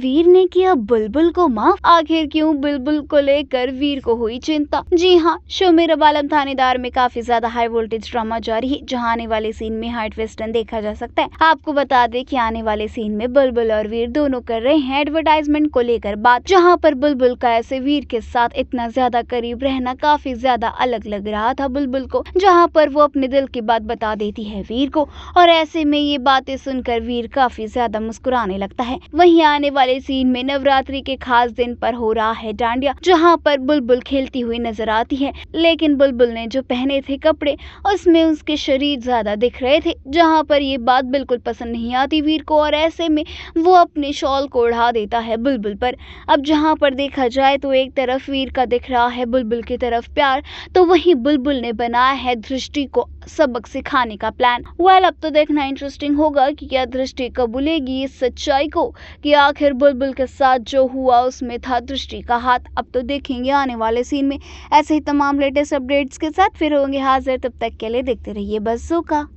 वीर ने किया बुलबुल को माफ आखिर क्यों बुलबुल को लेकर वीर को हुई चिंता जी हाँ शो में रबालम थानेदार में काफी ज्यादा हाई वोल्टेज ड्रामा जारी है जहाँ आने वाले सीन में हार्ट वेस्टर्न देखा जा सकता है आपको बता दे की आने वाले सीन में बुलबुल और वीर दोनों कर रहे हैं एडवर्टाइजमेंट को लेकर बात जहाँ पर बुलबुल का ऐसे वीर के साथ इतना ज्यादा करीब रहना काफी ज्यादा अलग लग रहा था बुलबुल को जहाँ पर वो अपने दिल की बात बता देती है वीर को और ऐसे में ये बातें सुनकर वीर काफी ज्यादा मुस्कुराने लगता है वही आने वाले वाले सीन में नवरात्रि के खास दिन पर हो रहा है डांडिया जहाँ पर बुलबुल खेलती हुई नजर आती है लेकिन बुलबुल ने जो पहने थे कपड़े उसमें उसके शरीर ज्यादा दिख रहे थे जहाँ पर ये बात बिल्कुल पसंद नहीं आती वीर को और ऐसे में वो अपने शॉल को उड़ा देता है बुलबुल पर अब जहाँ पर देखा जाए तो एक तरफ वीर का दिख रहा है बुलबुल की तरफ प्यार तो वही बुलबुल ने बनाया है दृष्टि को सबक सिखाने का प्लान वेल अब तो देखना इंटरेस्टिंग होगा कि क्या दृष्टि कबूलेगी इस सच्चाई को कि आखिर फिर बुलबुल के साथ जो हुआ उसमें था दृष्टि का हाथ अब तो देखेंगे आने वाले सीन में ऐसे ही तमाम लेटेस्ट अपडेट्स के साथ फिर होंगे हाजिर तब तक के लिए देखते रहिए बसों का